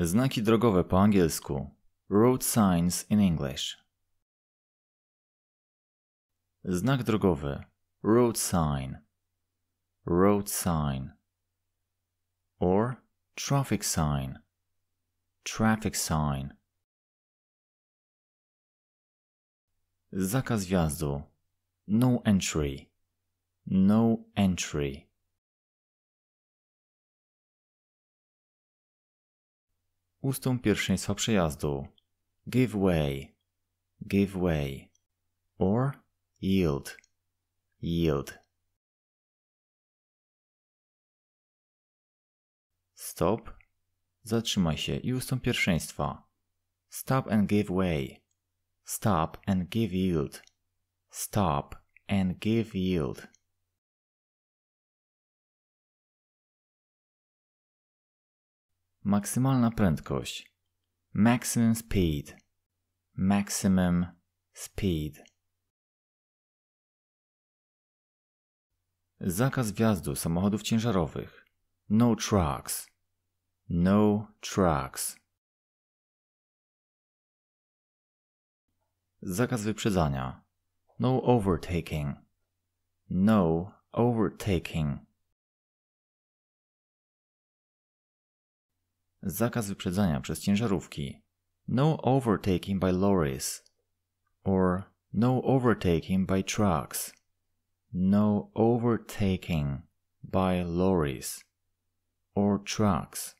Znaki drogowe po angielsku. Road signs in English. Znak drogowy. Road sign. Road sign. Or traffic sign. Traffic sign. Zakaz wjazdu. No entry. No entry. Ustąp pierwszeństwa przejazdu. Give way. Give way. Or yield. Yield. Stop. Zatrzymaj się i ustąp pierwszeństwa. Stop and give way. Stop and give yield. Stop and give yield. Maksymalna prędkość. Maximum speed. Maximum speed. Zakaz wjazdu samochodów ciężarowych. No trucks. No trucks. Zakaz wyprzedzania. No overtaking. No overtaking. zakaz wyprzedzania przez ciężarówki, no overtaking by lorries, or no overtaking by trucks, no overtaking by lorries or trucks.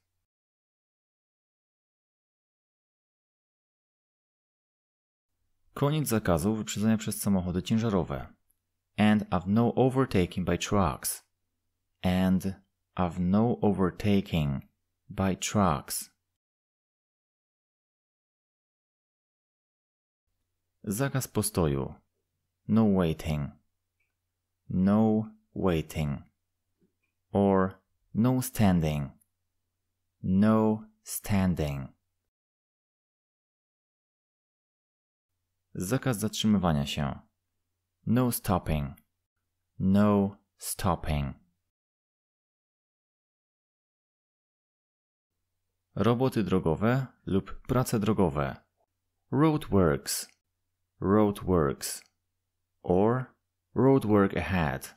Koniec zakazu wyprzedzania przez samochody ciężarowe. And of no overtaking by trucks. And of no overtaking by trucks. Zakaz postoju. No waiting. No waiting. Or no standing. No standing. Zakaz zatrzymywania się. No stopping. No stopping. roboty drogowe lub prace drogowe. Roadworks, roadworks, or roadwork ahead,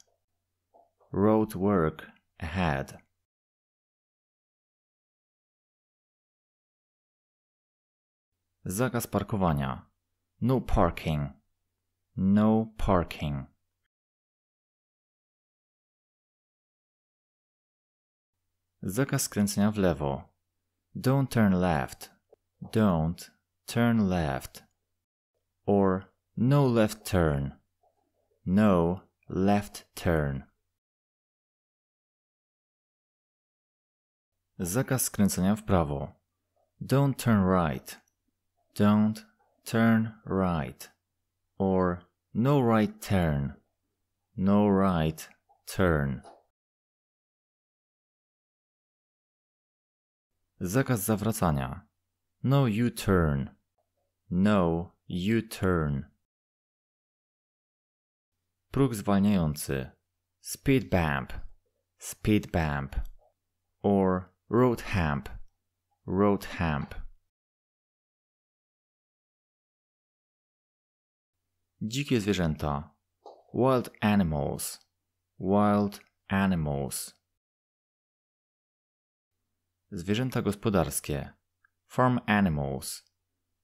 roadwork ahead. Zakaz parkowania. No parking. No parking. Zakaz skręcenia w lewo. Don't turn left. Don't turn left. Or no left turn. No left turn. Zakaz skręcenia w prawo. Don't turn right. Don't turn right. Or no right turn. No right turn. Zakaz zawracania. No U-turn. No U-turn. Próg zwalniający. Speed bump. Speed bump. Or road hump. Road hump. Dzikie zwierzęta. Wild animals. Wild animals. Zwierzęta gospodarskie. Farm animals.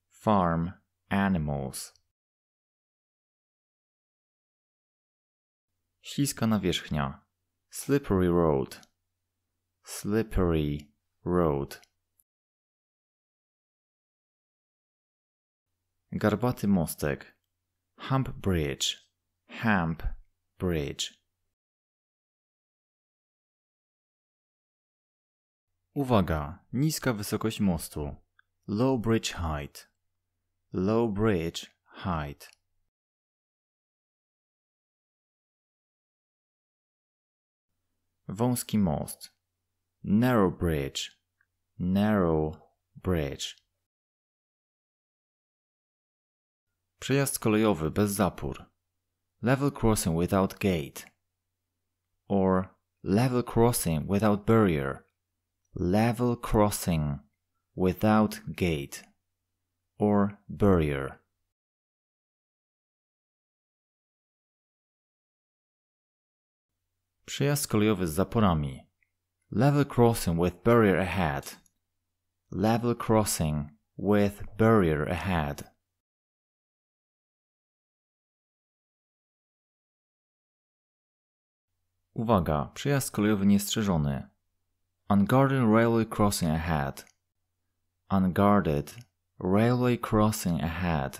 Farm animals. Śliska nawierzchnia. Slippery road. Slippery road. Garbaty mostek. Hump bridge. Hump bridge. Uwaga! Niska wysokość mostu. Low bridge height. Low bridge height. Wąski most. Narrow bridge. Narrow bridge. Przejazd kolejowy bez zapór. Level crossing without gate. Or level crossing without barrier level crossing without gate or barrier. Przejazd kolejowy z zaporami. Level crossing with barrier ahead. Level crossing with barrier ahead. Uwaga, przejazd kolejowy niestrzeżony. Unguarded railway crossing ahead. Unguarded railway crossing ahead.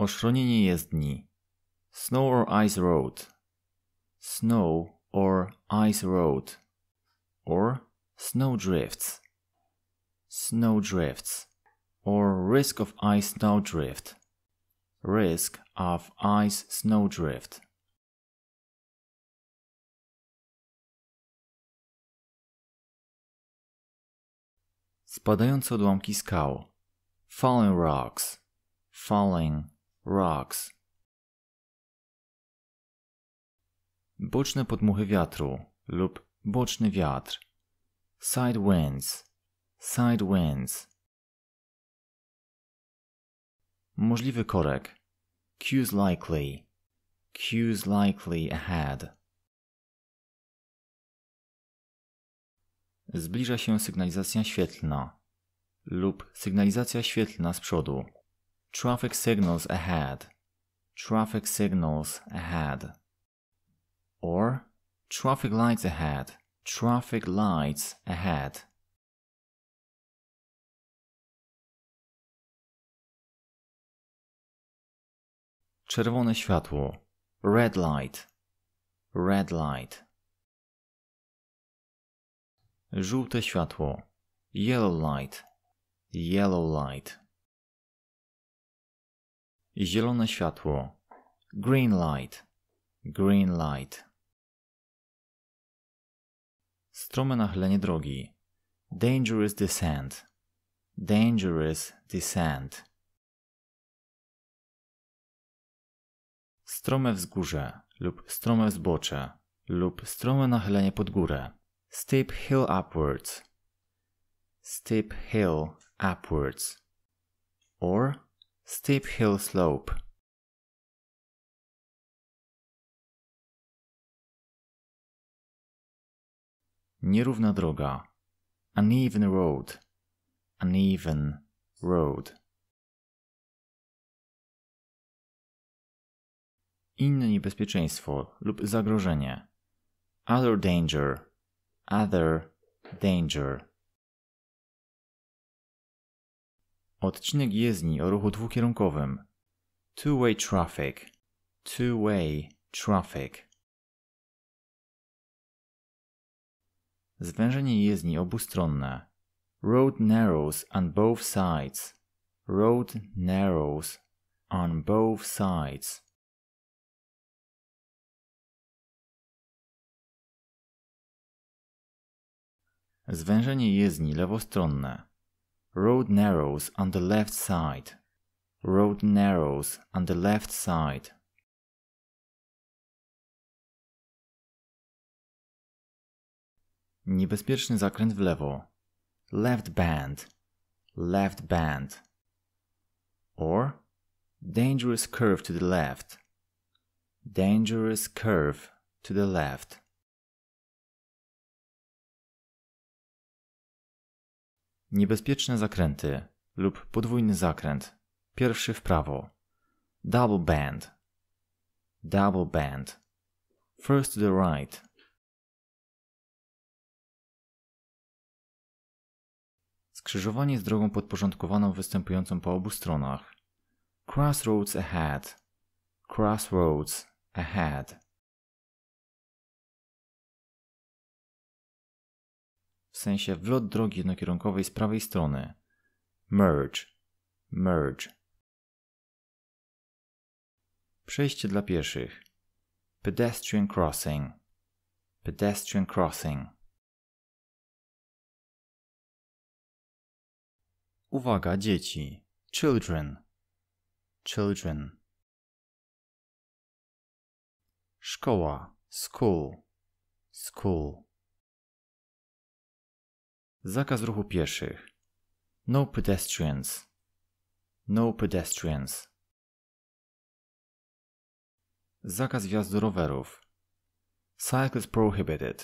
Oszronienie jezdni. Snow or ice road. Snow or ice road. Or snow drifts. Snow drifts. Or risk of ice snowdrift. risk of ice snowdrift. Spadające odłamki skał. Falling rocks. Falling rocks. Boczne podmuchy wiatru lub boczny wiatr. Side winds. Side winds. Możliwy korek. Queues likely. Queues likely ahead. Zbliża się sygnalizacja świetlna lub sygnalizacja świetlna z przodu. Traffic signals ahead. Traffic signals ahead. Or traffic lights ahead. Traffic lights ahead. Czerwone światło. Red light. Red light. Żółte światło. Yellow light. Yellow light. Zielone światło. Green light. Green light. Strome nachylenie drogi. Dangerous descent. Dangerous descent. strome wzgórze lub strome zbocze lub strome nachylenie pod górę. Steep hill upwards. Steep hill upwards. Or steep hill slope. Nierówna droga. Uneven road. Uneven road. inne niebezpieczeństwo lub zagrożenie. Other danger. Other danger. Odcinek jezdni o ruchu dwukierunkowym. Two-way traffic. Two-way traffic. Zwężenie jezdni obustronne. Road narrows on both sides. Road narrows on both sides. Zwężenie jezdni lewostronne. Road narrows on the left side. Road narrows on the left side. Niebezpieczny zakręt w lewo. Left band. Left band. Or dangerous curve to the left. Dangerous curve to the left. Niebezpieczne zakręty lub podwójny zakręt. Pierwszy w prawo. Double bend. Double bend. First to the right. Skrzyżowanie z drogą podporządkowaną występującą po obu stronach. Crossroads ahead. Crossroads ahead. w sensie wlot drogi jednokierunkowej z prawej strony. Merge. Merge. Przejście dla pieszych. Pedestrian crossing. Pedestrian crossing. Uwaga, dzieci. Children. Children. Szkoła. School. School. Zakaz ruchu pieszych. No pedestrians. No pedestrians. Zakaz wjazdu rowerów. Cycles prohibited.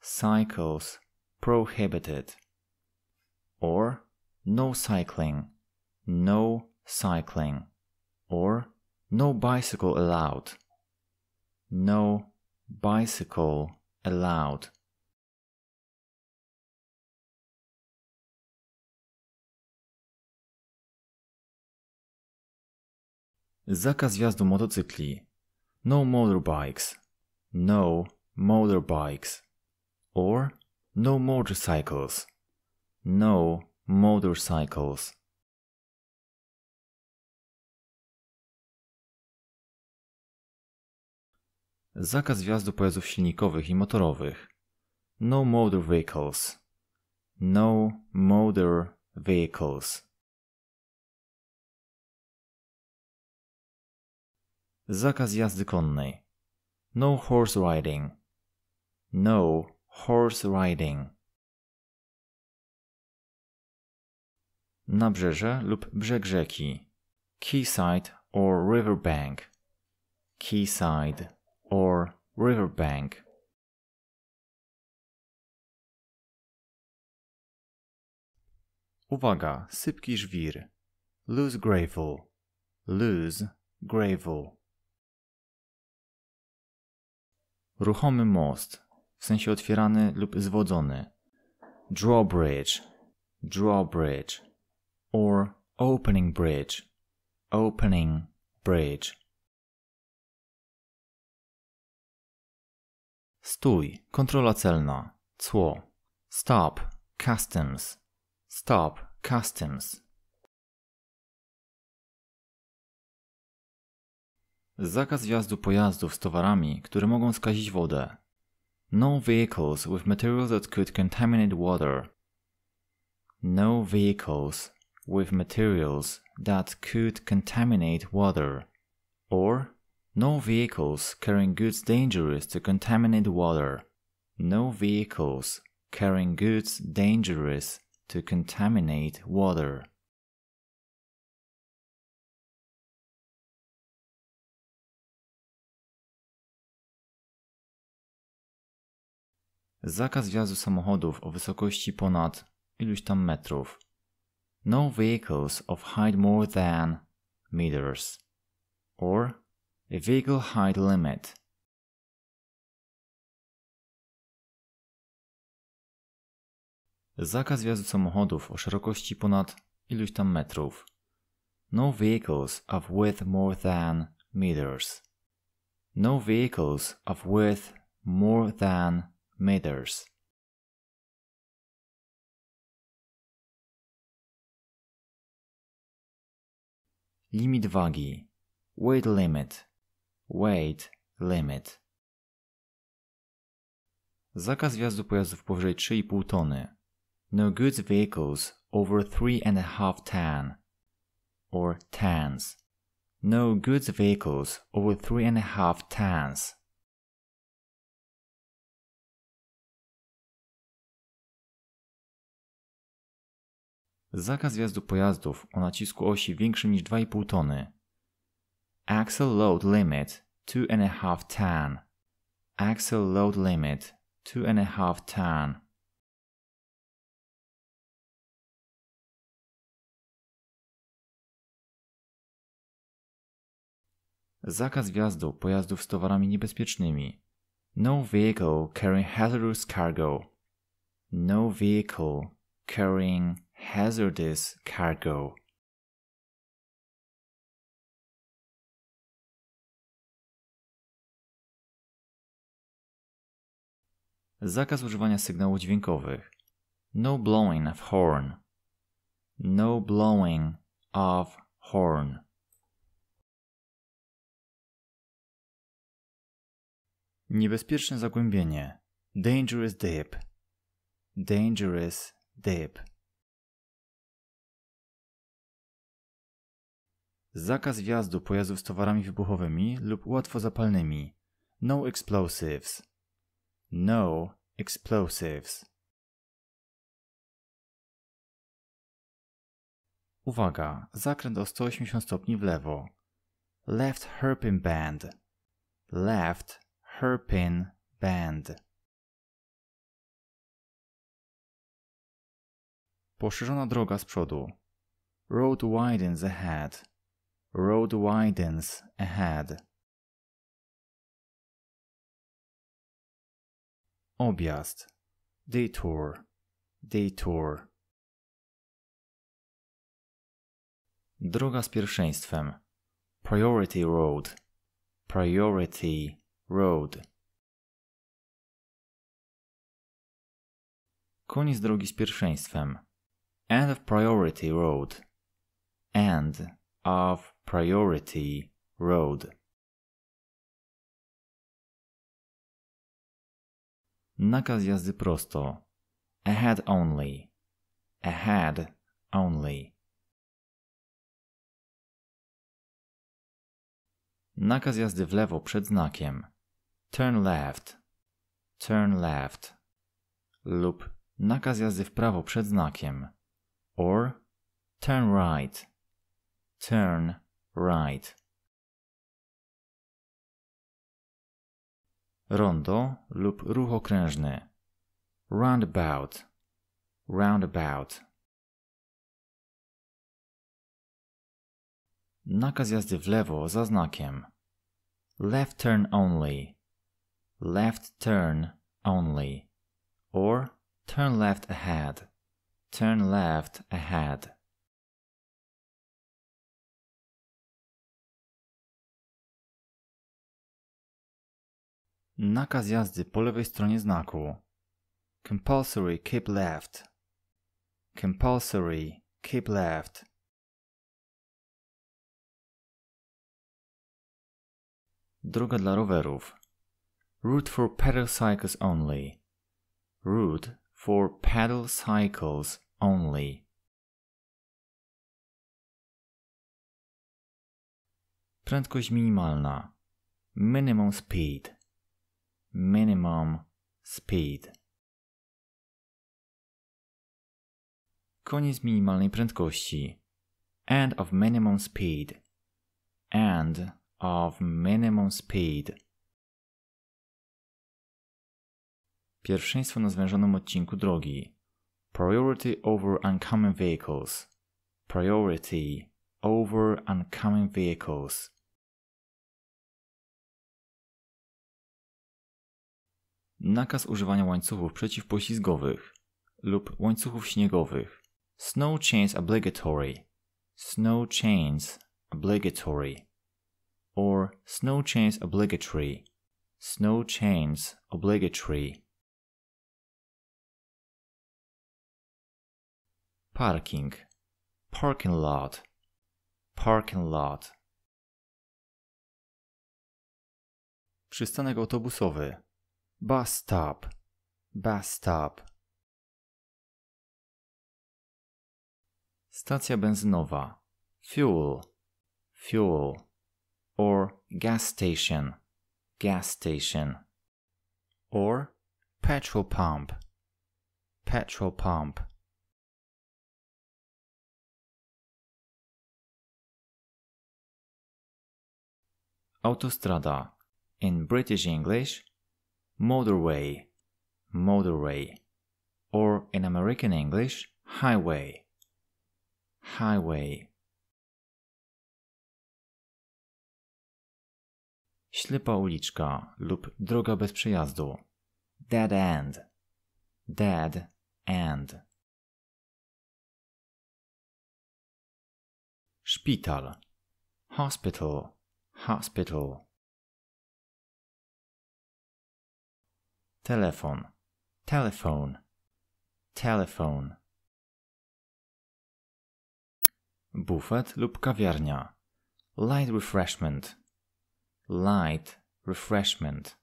Cycles prohibited. Or no cycling. No cycling. Or no bicycle allowed. No bicycle allowed. Zakaz wjazdu motocykli. No motorbikes. No motorbikes. Or no motorcycles. No motorcycles. Zakaz wjazdu pojazdów silnikowych i motorowych. No motor vehicles. No motor vehicles. Zakaz jazdy konnej. No horse riding. No horse riding. Nabrzeże lub brzeg rzeki. Quayside or riverbank. Quayside or riverbank. Uwaga, sypki żwir. Lose gravel. Lose gravel. Ruchomy most, w sensie otwierany lub zwodzony. Drawbridge, drawbridge. Or opening bridge, opening bridge. Stój, kontrola celna, cło. Stop, customs, stop, customs. Zakaz wjazdu pojazdów z towarami, które mogą skazić wodę. No vehicles with materials that could contaminate water. No vehicles with materials that could contaminate water. Or no vehicles carrying goods dangerous to contaminate water. No vehicles carrying goods dangerous to contaminate water. Zakaz wjazdu samochodów o wysokości ponad iluś tam metrów. No vehicles of height more than meters or a vehicle height limit. Zakaz wjazdu samochodów o szerokości ponad iluś tam metrów. No vehicles of width more than meters. No vehicles of width more than meters. Limit wagi. Weight limit. Weight limit. Zakaz wjazdu pojazdów powyżej 3,5 tony. No goods vehicles over 3,5 tan or tans. No goods vehicles over 3,5 tons. Zakaz wjazdu pojazdów o nacisku osi większym niż 2,5 tony. Axle load limit 2,5 ton. Axle load limit 2,5 ton. Zakaz wjazdu pojazdów z towarami niebezpiecznymi. No vehicle carrying hazardous cargo. No vehicle carrying hazardous cargo. Zakaz używania sygnałów dźwiękowych. No blowing of horn. No blowing of horn. Niebezpieczne zagłębienie. Dangerous dip. Dangerous dip. Zakaz wjazdu pojazdów z towarami wybuchowymi lub łatwo zapalnymi. No explosives. No explosives. Uwaga, zakręt o 180 stopni w lewo. Left herpin bend. Left herpin bend. Poszerzona droga z przodu. Road widens ahead. Road widens ahead. Objazd. Detour. Detour. Droga z pierwszeństwem. Priority road. Priority road. Koniec drogi z pierwszeństwem. End of priority road. End of Priority Road. Nakaz jazdy prosto. Ahead only. Ahead only. Nakaz jazdy w lewo przed znakiem. Turn left. Turn left. Lub nakaz jazdy w prawo przed znakiem. Or turn right. Turn Right. Rondo lub ruch okrężny. Roundabout. Roundabout. Nakaz jazdy w lewo za znakiem. Left turn only. Left turn only. Or turn left ahead. Turn left ahead. Nakaz jazdy po lewej stronie znaku. Compulsory keep left. Compulsory keep left. Droga dla rowerów. Route for pedal cycles only. Route for pedal cycles only. Prędkość minimalna. Minimum speed minimum speed. Koniec minimalnej prędkości. End of minimum speed. End of minimum speed. Pierwszeństwo na zwężonym odcinku drogi. Priority over oncoming vehicles. Priority over oncoming vehicles. nakaz używania łańcuchów przeciwpoślizgowych lub łańcuchów śniegowych. Snow chains obligatory. Snow chains obligatory. Or snow chains obligatory. Snow chains obligatory. Parking. Parking lot. Parking lot. Przystanek autobusowy. Bus stop. Bus stop. Stacja benzynowa. Fuel. Fuel. Or gas station. Gas station. Or petrol pump. Petrol pump. Autostrada. In British English, motorway, motorway, or in American English, highway, highway. Ślepa uliczka lub droga bez przejazdu. Dead end. Dead end. Szpital. Hospital. Hospital. telefon, telefon, telefon. Bufet lub kawiarnia. Light refreshment. Light refreshment.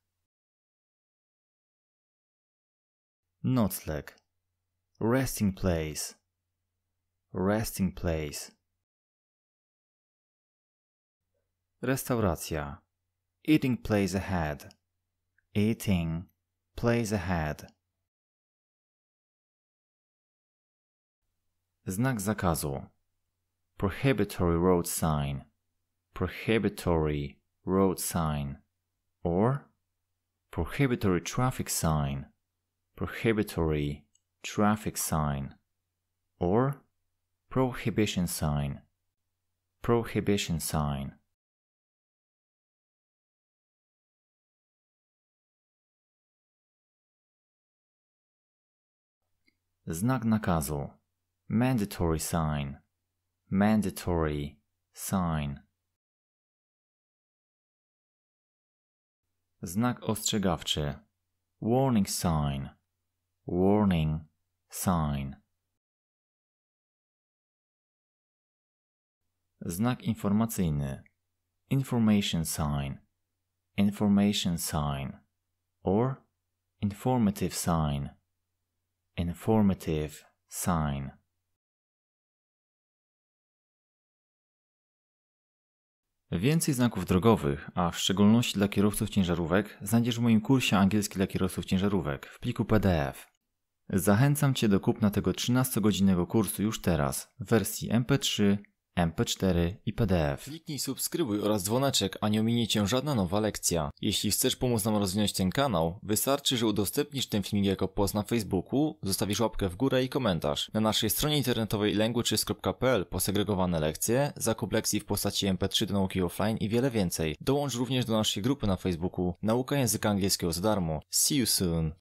Nocleg. Resting place. Resting place. Restauracja. Eating place ahead. Eating plays ahead. Znak zakazu. Prohibitory road sign. Prohibitory road sign. Or prohibitory traffic sign. Prohibitory traffic sign. Or prohibition sign. Prohibition sign. Znak nakazu. Mandatory sign. Mandatory sign. Znak ostrzegawczy. Warning sign. Warning sign. Znak informacyjny. Information sign. Information sign. Or informative sign. Informative sign. Więcej znaków drogowych, a w szczególności dla kierowców ciężarówek, znajdziesz w moim kursie angielski dla kierowców ciężarówek w pliku PDF. Zachęcam Cię do kupna tego 13-godzinnego kursu już teraz w wersji MP3 MP4 i PDF. Kliknij subskrybuj oraz dzwoneczek, a nie ominie Cię żadna nowa lekcja. Jeśli chcesz pomóc nam rozwinąć ten kanał, wystarczy, że udostępnisz ten filmik jako post na Facebooku, zostawisz łapkę w górę i komentarz. Na naszej stronie internetowej language.pl posegregowane lekcje, zakup lekcji w postaci MP3 do nauki offline i wiele więcej. Dołącz również do naszej grupy na Facebooku Nauka Języka Angielskiego za darmo. See you soon!